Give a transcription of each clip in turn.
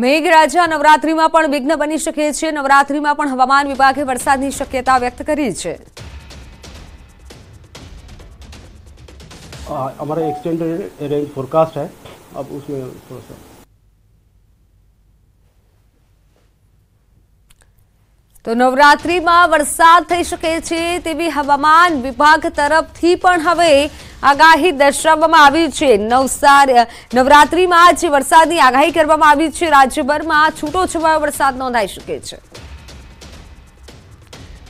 मेघराजा नवरात्रि में विघ्न बनी सके नवरात्रि में हवान विभागे वरसद शक्यता व्यक्त की हमारा एक्सटेंडेड रेंज फोरकास्ट है अब उसमें थोड़ा सा तो नवरात्रि में वरसाद थी विभाग तरफ थी हमें આગાહી દર્શાવવામાં આવી છે નવસાર નવરાત્રિમાં જે વરસાદની આગાહી કરવામાં આવી છે રાજ્યભરમાં છૂટો છૂટોછવાયો વરસાદ નોંધાઈ શકે છે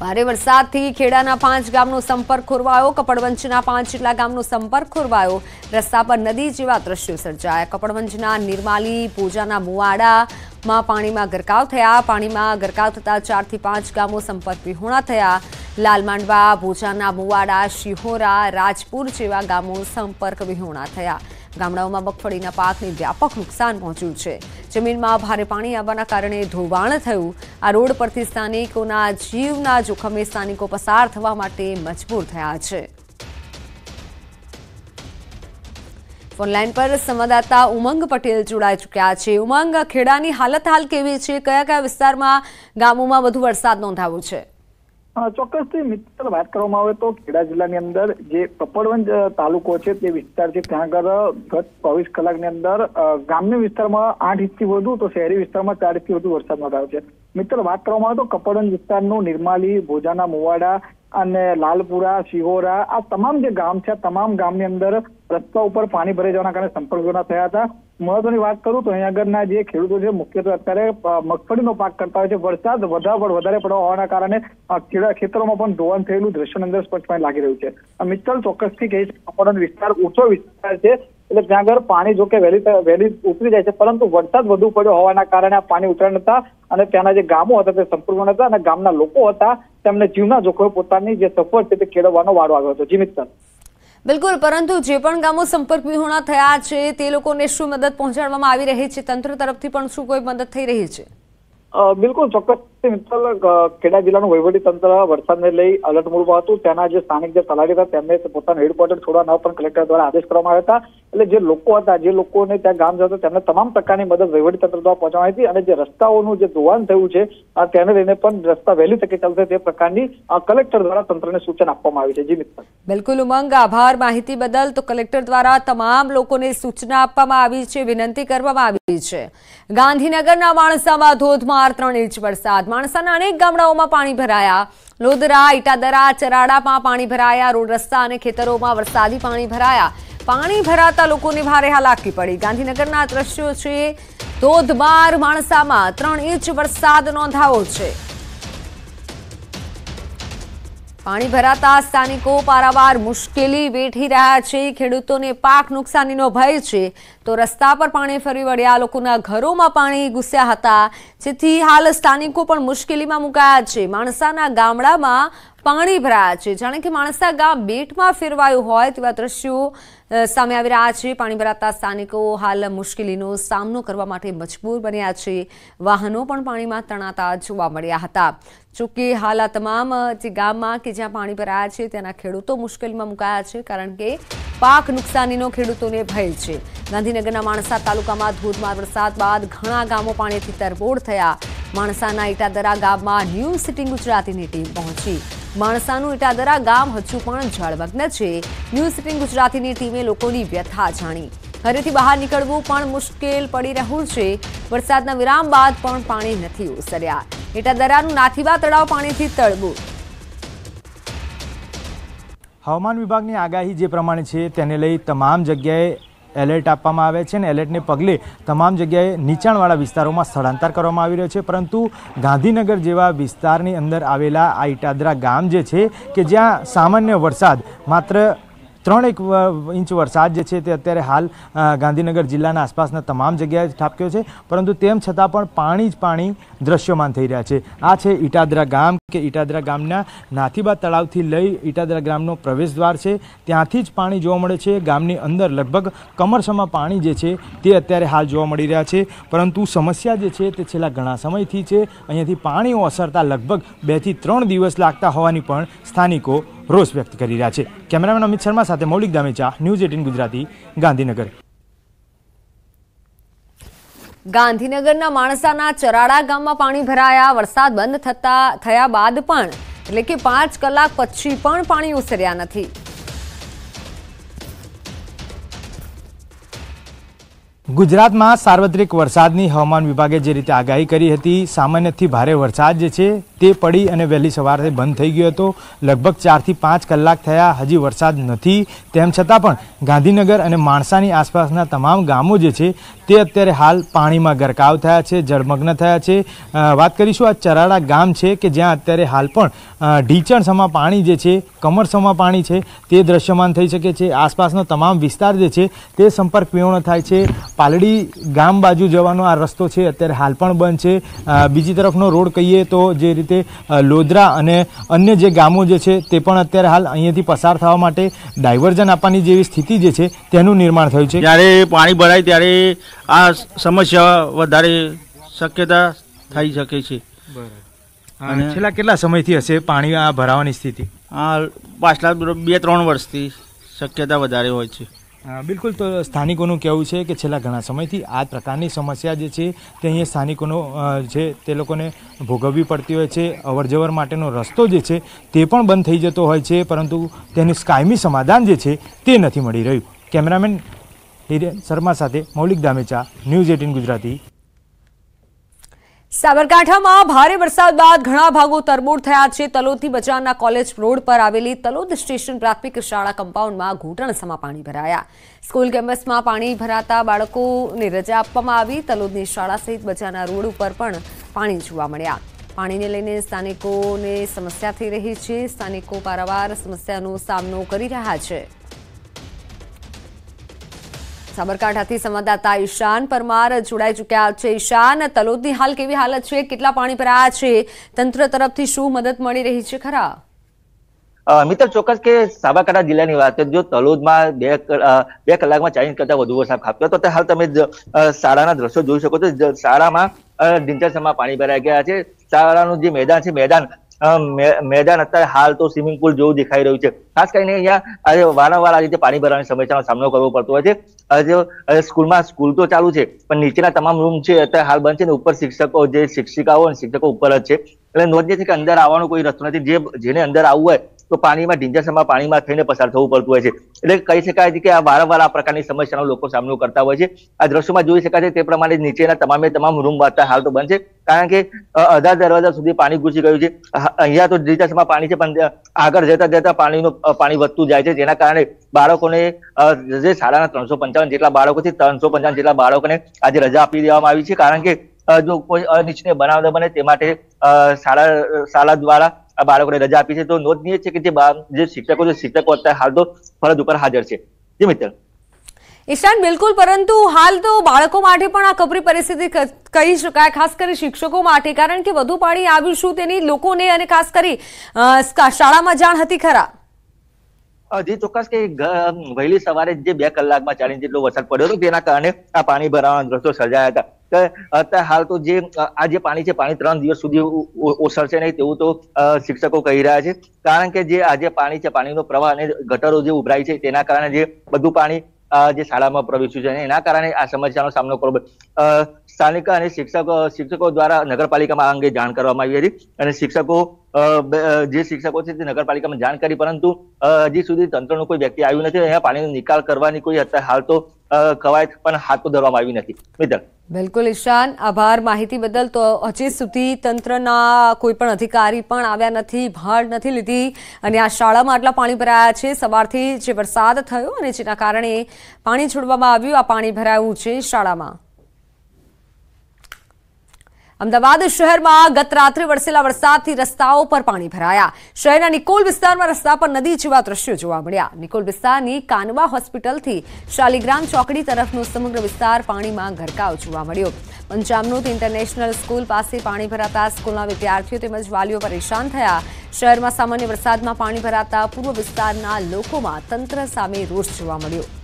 ભારે વરસાદથી ખેડાના પાંચ ગામનો સંપર્ક ખોરવાયો કપડવંજના પાંચ જેટલા ગામનો સંપર્ક ખોરવાયો રસ્તા પર નદી જેવા દ્રશ્યો સર્જાયા કપડવંજના નિર્માલી પૂજાના મુવાડામાં પાણીમાં ગરકાવ થયા પાણીમાં ગરકાવ થતા ચારથી પાંચ ગામો સંપર્ક વિહોણા થયા લાલમાંડવા ભોજાના મુવાડા શિહોરા રાજપુર જેવા ગામો સંપર્ક વિહોણા થયા ગામડાઓમાં મગફળીના પાકને વ્યાપક નુકસાન પહોંચ્યું છે જમીનમાં ભારે પાણી આવવાના કારણે ધોવાણ થયું આ રોડ પરથી સ્થાનિકોના જીવના જોખમે સ્થાનિકો પસાર થવા માટે મજબૂર થયા છે ઓનલાઈન પર સંવાદદાતા ઉમંગ પટેલ જોડાઈ ચૂક્યા છે ઉમંગ ખેડાની હાલત હાલ કેવી છે કયા કયા વિસ્તારમાં ગામોમાં વધુ વરસાદ નોંધાયો છે ચોક્કસથી મિત્ર વાત કરવામાં આવે તો ખેડા જિલ્લાની અંદર જે કપડવંજ તાલુકો છે તે વિસ્તાર છે ત્યાં આગળ ગત ચોવીસ કલાકની અંદર ગ્રામ્ય વિસ્તારમાં આઠ ઇંચથી વધુ તો શહેરી વિસ્તારમાં ચાર ઇંચથી વધુ વરસાદ નોંધાયો છે મિત્ર વાત કરવામાં આવે તો કપડવંજ વિસ્તારનું નિર્માલી ભોજાના મુવાડા અને લાલપુરા શિહોરા આ તમામ જે ગામ છે તમામ ગામની અંદર રસ્તા ઉપર પાણી ભરાઈ જવાના કારણે સંપર્ક થયા હતા મહત્વની વાત કરું તો અહીંયા આગળના જે ખેડૂતો છે મુખ્યત્વે અત્યારે મગફળીનો પાક કરતા હોય છે વરસાદ વધારે વધારે પડવા હોવાના કારણે ખેતરોમાં પણ ધોવાણ થયેલું દ્રશ્ય અંદર સ્પષ્ટપણે લાગી રહ્યું છે મિત્તલ ચોક્કસથી કહે છે વિસ્તાર ઊંચો વિસ્તાર છે એટલે ત્યાં આગળ પાણી જો કે વહેલી વહેલી ઉતરી જાય છે પરંતુ વરસાદ વધુ પડ્યો હોવાના કારણે આ પાણી ઉતરણ હતા અને ત્યાંના જે ગામો હતા તે સંપૂર્ણ હતા અને ગામના લોકો હતા તેમને જીવના જોખમે પોતાની જે સફર છે તે કેળવવાનો વારો આવ્યો હતો જી મિત્તલ બિલકુલ પરંતુ જે પણ ગામો સંપર્ક વિહોણા થયા છે તે લોકોને શું મદદ પહોંચાડવામાં આવી રહી છે તંત્ર તરફથી પણ શું કોઈ મદદ થઈ રહી છે બિલકુલ ચોક્કસ મિત્તલ ખેડા જિલ્લાનું વહીવટીતંત્ર વરસાદને લઈ અલર્ટ મૂળમાં હતું તેના જે સ્થાનિક જે તલાટી હતા તેમને પોતાનું હેડક્વાર્ટર છોડવા ન પણ કલેક્ટર દ્વારા આદેશ કરવામાં આવ્યા હતા એટલે જે લોકો હતા જે લોકોને ત્યાં ગામ જતા તેમને તમામ પ્રકારની મદદ વહીવટીતંત્ર દ્વારા પહોંચાડી હતી અને જે રસ્તાઓનું જે ધોવાણ થયું છે તેને લઈને પણ રસ્તા વહેલી તકે ચાલશે તે પ્રકારની કલેક્ટર દ્વારા તંત્રને સૂચન આપવામાં આવી છે જી મિત્તલ બિલકુલ ઉમંગ આભાર માહિતી બદલ તો કલેક્ટર દ્વારા તમામ લોકોને સૂચના આપવામાં આવી છે વિનંતી કરવામાં આવી છે ગાંધીનગરના માણસામાં ધોધમાર ત્રણ ઇંચ વરસાદ માણસાના અનેક ગામડાઓમાં પાણી ભરાયા લોદરા ઇટાદરા ચરાડામાં પાણી ભરાયા રોડ રસ્તા અને ખેતરોમાં વરસાદી પાણી ભરાયા પાણી ભરાતા લોકોને ભારે હાલાકી પડી ગાંધીનગરના દ્રશ્યો છે ધોધમાર માણસામાં ત્રણ ઇંચ વરસાદ નોંધાવો છે પાણી ભરાતા સ્થાનિકો પારાવાર મુશ્કેલી વેઠી રહ્યા છે ખેડૂતોને પાક નુકસાનીનો ભય છે તો રસ્તા પર પાણી ફરી વળ્યા લોકોના ઘરોમાં પાણી ઘૂસ્યા હતા જેથી હાલ સ્થાનિકો પણ મુશ્કેલીમાં મુકાયા છે માણસાના ગામડામાં પાણી ભરાયા છે જાણે કે માણસા ગામ બેટમાં ફેરવાયું હોય તેવા દ્રશ્યો સામે આવી રહ્યા છે પાણી ભરાતા સ્થાનિકો હાલ મુશ્કેલીનો સામનો કરવા માટે મજબૂર બન્યા છે વાહનો પણ પાણીમાં તણાતા જોવા મળ્યા હતા જોકે હાલ આ તમામ જે ગામમાં કે જ્યાં પાણી ભરાયા છે ત્યાંના ખેડૂતો મુશ્કેલીમાં મુકાયા છે કારણ કે પાક નુકસાનીનો ખેડૂતોને ભય છે ગાંધીનગરના માણસા તાલુકામાં ધોધમાર વરસાદ બાદ ઘણા ગામો પાણીથી તરબોળ થયા માણસાના ઇટાદરા ગામમાં ન્યૂ સિટી ગુજરાતીની ટીમ પહોંચી માણસાનું ઇટાદરા ગામ હજુ પણ જળમગ્ન છે ન્યૂઝ સિટી ગુજરાતીની ટીમે લોકોની વ્યથા જાણી ઘરેથી બહાર નીકળવું પણ મુશ્કેલ પડી રહ્યું છે વરસાદના વિરામ બાદ પણ પાણી નથી ઓસર્યા ઇટાદરાનું નાથીવા તળાવ પાણીથી તળબું હવામાન વિભાગની આગાહી જે પ્રમાણે છે તેને લઈ તમામ જગ્યાએ એલર્ટ આપવામાં આવે છે અને એલર્ટને પગલે તમામ જગ્યાએ નીચાણવાળા વિસ્તારોમાં સ્થળાંતર કરવામાં આવી રહ્યો છે પરંતુ ગાંધીનગર જેવા વિસ્તારની અંદર આવેલા આ ઇટાદરા ગામ જે છે કે જ્યાં સામાન્ય વરસાદ માત્ર ત્રણ એક ઇંચ વરસાદ જે છે તે અત્યારે હાલ ગાંધીનગર જિલ્લાના આસપાસના તમામ જગ્યાએ ઠાપક્યો છે પરંતુ તેમ છતાં પણ પાણી જ પાણી દ્રશ્યમાન થઈ રહ્યા છે આ છે ઈટાદરા ગામ કે ઈટાદરા ગામના નાથીબા તળાવથી લઈ ઈટાદરા ગામનો પ્રવેશદ્વાર છે ત્યાંથી જ પાણી જોવા મળે છે ગામની અંદર લગભગ કમરસમાં પાણી જે છે તે અત્યારે હાલ જોવા મળી રહ્યા છે પરંતુ સમસ્યા જે છે તે છેલ્લા ઘણા સમયથી છે અહીંયાથી પાણી ઓસરતા લગભગ બેથી ત્રણ દિવસ લાગતા હોવાની પણ સ્થાનિકો રોષ વ્યક્ત કરી રહ્યા છે કેમેરામેન અમિત શર્મા સાથે મૌલિક દામેચા ન્યૂઝ એટીન ગુજરાતી ગાંધીનગર ગાંધીનગરના માણસાના ચરાડા ગામમાં પાણી ભરાયા વરસાદ બંધ થતા થયા બાદ પણ એટલે કે પાંચ કલાક પછી પણ પાણી ઉસર્યા નથી ગુજરાતમાં સાર્વત્રિક વરસાદની હવામાન વિભાગે જે રીતે આગાહી કરી હતી સામાન્યથી ભારે વરસાદ જે છે તે પડી અને વહેલી સવારે બંધ થઈ ગયો હતો લગભગ ચારથી પાંચ કલાક થયા હજી વરસાદ નથી તેમ છતાં પણ ગાંધીનગર અને માણસાની આસપાસના તમામ ગામો જે છે તે અત્યારે હાલ પાણીમાં ગરકાવ થયા છે જળમગ્ન થયા છે વાત કરીશું આ ચરાડા ગામ છે કે જ્યાં અત્યારે હાલ પણ ઢીચણસમાં પાણી જે છે કમરસમાં પાણી છે તે દ્રશ્યમાન થઈ શકે છે આસપાસનો તમામ વિસ્તાર જે છે તે સંપર્ક વિહોણો થાય છે પાલડી ગામ બાજુ જવાનો આ રસ્તો છે અત્યારે હાલ પણ બંધ છે બીજી તરફનો રોડ કહીએ તો જે રીતે લોધરા અને અન્ય જે ગામો જે છે તે પણ અત્યારે હાલ અહીંયાથી પસાર થવા માટે ડાયવર્ઝન આપવાની જેવી સ્થિતિ જે છે તેનું નિર્માણ થયું છે જ્યારે પાણી ભરાય ત્યારે આ સમસ્યા વધારે શક્યતા થઈ શકે છે અને છેલ્લા કેટલા સમયથી હશે પાણી આ ભરાવાની સ્થિતિ આ પાછલા બે ત્રણ વર્ષથી શક્યતા વધારે હોય છે બિલકુલ તો સ્થાનિકોનું કહેવું છે કે છેલ્લા ઘણા સમયથી આ પ્રકારની સમસ્યા જે છે તે અહીંયા સ્થાનિકોનો જે તે લોકોને ભોગવવી પડતી હોય છે અવરજવર માટેનો રસ્તો જે છે તે પણ બંધ થઈ જતો હોય છે પરંતુ તેનું કાયમી સમાધાન જે છે તે નથી મળી રહ્યું કેમેરામેન હિરેન શર્મા સાથે મૌલિક ધામેચા ન્યૂઝ એટીન ગુજરાતી સાબરકાંઠામાં ભારે વરસાદ બાદ ઘણા ભાગો તરબોળ થયા છે તલોદથી બજારના કોલેજ રોડ પર આવેલી તલોદ સ્ટેશન પ્રાથમિક શાળા કમ્પાઉન્ડમાં ઘૂંટણસમાં પાણી ભરાયા સ્કૂલ કેમ્પસમાં પાણી ભરાતા બાળકોને રજા આપવામાં આવી તલોદની શાળા સહિત બજારના રોડ ઉપર પણ પાણી જોવા મળ્યા પાણીને લઈને સ્થાનિકોને સમસ્યા થઈ રહી છે સ્થાનિકો પારાવાર સમસ્યાનો સામનો કરી રહ્યા છે સાબરકાંઠાથી સંવાદદાતા ઈશાન પરમાર જોડાઈ ચૂક્યા છે ઈશાન તલોદની હાલ કેવી હાલત છે કેટલા પાણી ભરાયા છે તંત્ર તરફથી શું મદદ મળી રહી છે ખરા મિત્ર ચોક્કસ કે સાબરકાંઠા જિલ્લાની વાત જો તલોદમાં બે બે કલાકમાં ચાલીસ કરતા વધુ વરસાદ ખાબક્યો તો હાલ તમે શાળાના દ્રશ્યો જોઈ શકો છો શાળામાં ઢીંચરસમાં પાણી ભરાઈ ગયા છે શાળાનું જે મેદાન છે મેદાન મેદાન અત્યારે હાલ તો સ્વિમિંગ પુલ જેવું દેખાઈ રહ્યું છે ખાસ કરીને અહીંયા વારંવાર આ રીતે પાણી ભરવાની સમસ્યાનો સામનો કરવો પડતો હોય છે સ્કૂલમાં સ્કૂલ તો ચાલુ છે પણ નીચેના તમામ રૂમ છે અત્યારે હાલ બંધ છે ને ઉપર શિક્ષકો જે શિક્ષિકાઓ અને શિક્ષકો ઉપર જ છે એટલે નોંધ છે કે અંદર આવવાનો કોઈ રસ્તો નથી જે જેને અંદર આવવું હોય તો પાણીમાં ઢીંજાસમાં પાણીમાં થઈને પસાર થવું પડતું હોય છે એટલે કહી શકાય છે કે આ વારંવાર આ પ્રકારની સમસ્યાનો લોકો સામનો કરતા હોય છે આ દ્રશ્યોમાં જોઈ શકાય છે તે પ્રમાણે નીચેના તમામે તમામ રૂમ વાતા હાલ તો બંધ છે કારણ કે અડધા દરવાજા સુધી પાણી ઘૂસી ગયું છે અહીંયા તો સમા પાણી છે પણ આગળ જતા જતા પાણીનું પાણી વધતું જાય છે જેના કારણે બાળકોને જે શાળાના ત્રણસો પંચાવન જેટલા બાળકો છે ત્રણસો પંચાવન જેટલા બાળકોને આજે રજા આપી દેવામાં આવી છે કારણ કે જો કોઈ અનિચ્છનીય બનાવ ન બને તે માટે શાળા શાળા દ્વારા આ બાળકોને રજા આપી છે તો નોંધનીય છે કે જે જે શિક્ષકો છે શિક્ષકો અત્યારે હાલ તો ફરજ ઉપર હાજર છે જી મિત્ર ઈશાન બિલકુલ પરંતુ હાલ તો બાળકો માટે પણ આ કપરી પરિસ્થિતિ કહી શકાય ખાસ કરી શિક્ષકો માટે કારણ કે વધુ પાણી આવ્યું શું તેની લોકોને અને ખાસ કરી શાળામાં જાણ હતી ખરા જે ચોક્કસ કે વહેલી સવારે જે બે કલાકમાં ચાલીસ જેટલો વરસાદ પડ્યો હતો તેના કારણે આ પાણી ભરાવાના દ્રશ્યો સર્જાયા હતા કે અત્યારે હાલ તો જે આ જે પાણી છે પાણી ત્રણ દિવસ સુધી ઓસરશે નહીં તેવું તો શિક્ષકો કહી રહ્યા છે કારણ કે જે આજે પાણી છે પાણીનો પ્રવાહ અને ગટરો જે ઉભરાય છે તેના કારણે જે બધું પાણી જે શાળામાં પ્રવેશ્યું છે એના કારણે આ સમસ્યાનો સામનો કરવો સ્થાનિક અને શિક્ષકો શિક્ષકો દ્વારા નગરપાલિકામાં આ અંગે જાણ કરવામાં આવી હતી અને શિક્ષકો જે શિક્ષકો છે તે નગરપાલિકામાં જાણ કરી પરંતુ હજી સુધી તંત્રનો કોઈ વ્યક્તિ આવ્યું નથી અહીંયા પાણીનો નિકાલ કરવાની કોઈ અત્યારે હાલ તો કવાયત પણ હાથ તો ધરવામાં આવી નથી મિત્ર બિલકુલ ઈશાન આભાર માહિતી બદલ તો હજી સુધી તંત્રના કોઈ પણ અધિકારી પણ આવ્યા નથી ભાડ નથી લીધી અને આ શાળામાં આટલા પાણી ભરાયા છે સવારથી જે વરસાદ થયો અને જેના કારણે પાણી છોડવામાં આવ્યું આ પાણી ભરાયું છે શાળામાં અમદાવાદ શહેરમાં ગત રાત્રે વરસેલા વરસાદથી રસ્તાઓ પર પાણી ભરાયા શહેરના નિકોલ વિસ્તારમાં રસ્તા પર નદી જેવા દ્રશ્યો જોવા મળ્યા નિકોલ વિસ્તારની કાનવા હોસ્પિટલથી શાલીગ્રામ ચોકડી તરફનો સમગ્ર વિસ્તાર પાણીમાં ગરકાવ જોવા મળ્યો પંચામૃત ઇન્ટરનેશનલ સ્કૂલ પાસે પાણી ભરાતા સ્કૂલના વિદ્યાર્થીઓ તેમજ વાલીઓ પરેશાન થયા શહેરમાં સામાન્ય વરસાદમાં પાણી ભરાતા પૂર્વ વિસ્તારના લોકોમાં તંત્ર સામે રોષ જોવા મળ્યો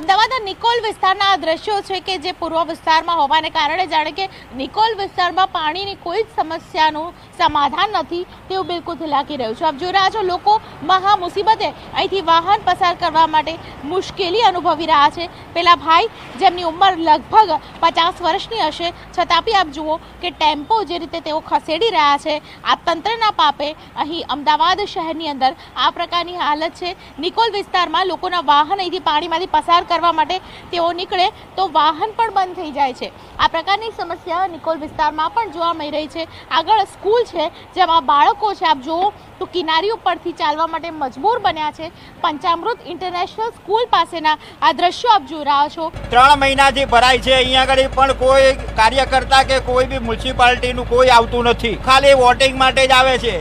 અમદાવાદના નિકોલ વિસ્તારના આ દ્રશ્યો છે કે જે પૂર્વ વિસ્તારમાં હોવાને કારણે જાણે કે નિકોલ વિસ્તારમાં પાણીની કોઈ જ સમસ્યાનું સમાધાન નથી તેવું બિલકુલ લાગી રહ્યું છે આપ જોઈ રહ્યા છો લોકો મહા મુસીબતે અહીંથી વાહન પસાર કરવા માટે મુશ્કેલી અનુભવી રહ્યા છે પેલા ભાઈ જેમની ઉંમર લગભગ પચાસ વર્ષની હશે છતાં બી આપ જુઓ કે ટેમ્પો જે રીતે તેઓ ખસેડી રહ્યા છે આ તંત્રના પાપે અહીં અમદાવાદ શહેરની અંદર આ પ્રકારની હાલત છે નિકોલ વિસ્તારમાં લોકોના વાહન અહીંથી પાણીમાંથી પસાર કરવા માટે તેઓ નીકળે તો વાહન પણ બંધ થઈ જાય છે આ પ્રકારની સમસ્યા નિકોલ વિસ્તારમાં પણ જોવા મળી રહી છે આગળ સ્કૂલ છે જેમાં બાળકો છે આપ જુઓ તો કિનારી ઉપરથી ચાલવા માટે મજબૂર બન્યા છે પંચામૃત ઇન્ટરનેશનલ સ્કૂલ પાસેના આ દ્રશ્યો આપ જોઈ રહ્યા છો ત્રણ મહિનાથી ભરાય છે અહીંયા આગળ પણ કોઈ કાર્યકર્તા કે કોઈ બી મ્યુનિસિપાલિટીનું કોઈ આવતું નથી ખાલી વોટિંગ માટે જ આવે છે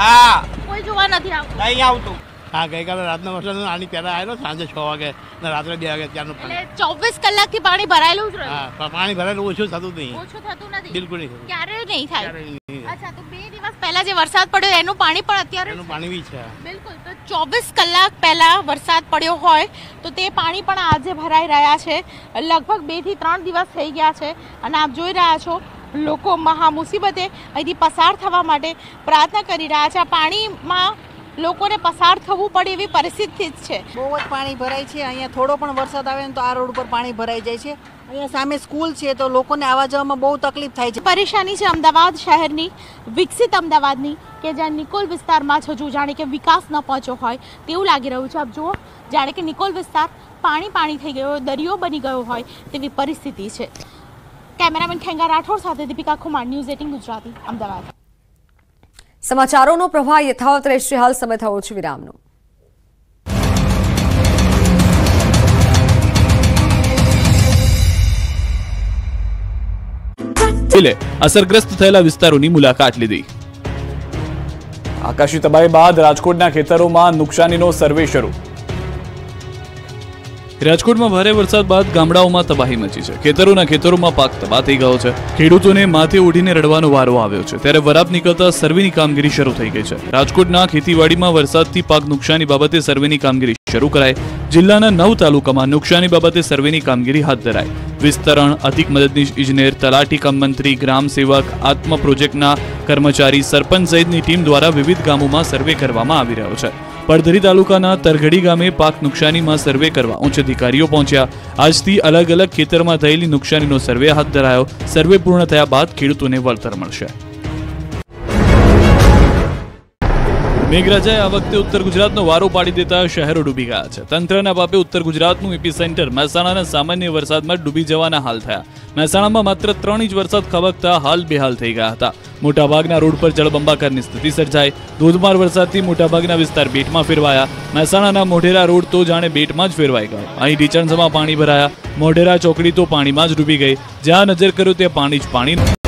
હા કોઈ જોવા નથી આવતું નહીં આવતું હા ગઈકાલે રાતના વરસાદ નાની પહેલાં આવેલો સાંજે છ વાગે ને રાત્રે બે વાગે ત્યારનું પાણી ચોવીસ કલાકથી પાણી ભરાયેલું જ હા પાણી ભરાયેલું ઓછું થતું નહીં ઓછું થતું નથી બિલકુલ નહીં ક્યારેય નહીં થાય અચ્છા તો બે દિવસ પહેલા જે વરસાદ પડ્યો એનું પાણી પણ અત્યારે એનું પાણી બી છે બિલકુલ તો ચોવીસ કલાક પહેલા વરસાદ પડ્યો હોય તો તે પાણી પણ આજે ભરાઈ રહ્યા છે લગભગ બેથી ત્રણ દિવસ થઈ ગયા છે અને આપ જોઈ રહ્યા છો લોકો મહા મુસીબતે અહીંથી પસાર થવા માટે પ્રાર્થના કરી રહ્યા છે આ પાણીમાં લોકોને પસાર થવું પડે એવી પરિસ્થિતિ જ છે બહુ જ પાણી ભરાય છે અહીંયા થોડો પણ વરસાદ આવે ને તો આ રોડ ઉપર પાણી ભરાઈ જાય છે અહીંયા સામે સ્કૂલ છે તો લોકોને આવવા જવામાં બહુ તકલીફ થાય છે પરેશાની છે અમદાવાદ શહેરની વિકસિત અમદાવાદની કે જ્યાં નિકોલ વિસ્તારમાં હજુ જાણે કે વિકાસ ન પહોંચ્યો હોય તેવું લાગી રહ્યું છે આપ જુઓ જાણે કે નિકોલ વિસ્તાર પાણી પાણી થઈ ગયો દરિયો બની ગયો હોય તેવી પરિસ્થિતિ છે કેમેરામેન ખેંગા રાઠોડ સાથે દીપિકા ખુમાર ન્યૂઝ એટીન ગુજરાતી અમદાવાદ સમાચારોનો પ્રવાહ યથાવત રહેશે હાલ સમય થયો છે વિરામનો અસરગ્રસ્ત થયેલા વિસ્તારોની મુલાકાત લીધી આકાશી તબાહી બાદ રાજકોટના ખેતરોમાં નુકસાનીનો સર્વે શરૂ રાજકોટમાં ભારે વરસાદ બાદ ગામડાઓમાં તબાહી મચી છે ખેતરોના ખેતરોમાં પાક તબાહ થઈ ગયો છે ખેડૂતોને માથે ઉડીને રડવાનો વારો આવ્યો છે ત્યારે વરાપ નીકળતા સર્વેની કામગીરી શરૂ થઈ ગઈ છે રાજકોટના ખેતીવાડીમાં વરસાદથી પાક નુકસાની બાબતે સર્વેની કામગીરી શરૂ કરાય જિલ્લાના નવ તાલુકામાં નુકસાની બાબતે સર્વેની કામગીરી હાથ ધરાય વિસ્તરણ અધિક મદદનીશ ઇજનેર તલાટી કમ મંત્રી ગ્રામ સેવક આત્મ પ્રોજેક્ટના કર્મચારી સરપંચ સહિતની ટીમ દ્વારા વિવિધ ગામોમાં સર્વે કરવામાં આવી રહ્યો છે પડધરી તાલુકાના તરઘડી ગામે પાક નુકસાનીમાં સર્વે કરવા ઉચ્ચ અધિકારીઓ પહોંચ્યા આજથી અલગ અલગ ખેતરમાં થયેલી નુકસાનીનો સર્વે હાથ ધરાયો સર્વે પૂર્ણ થયા બાદ ખેડૂતોને વળતર મળશે મેઘરાજાએ આ વખતે ઉત્તર ગુજરાતનો વારો પાડી દેતા શહેરો ડૂબી ગયા છે તંત્રના બાપે ઉત્તર ગુજરાતનું એપી સેન્ટર મહેસાણાના સામાન્ય વરસાદમાં ડૂબી જવાના હાલ થયા મહેસાણામાં માત્ર ત્રણ ઇંચ વરસાદ ખબકતા હાલ બેહાલ થઈ ગયા હતા મોટાભાગના રોડ પર જળબંબાકારની સ્થિતિ સર્જાઈ ધોધમાર વરસાદથી મોટાભાગના વિસ્તાર બેટમાં ફેરવાયા મહેસાણાના મોઢેરા રોડ તો જાણે બેટમાં જ ફેરવાઈ ગયો અહીં ઢીચણસમાં પાણી ભરાયા મોઢેરા ચોકડી તો પાણીમાં જ ડૂબી ગઈ જ્યાં નજર કર્યું ત્યાં પાણી જ પાણી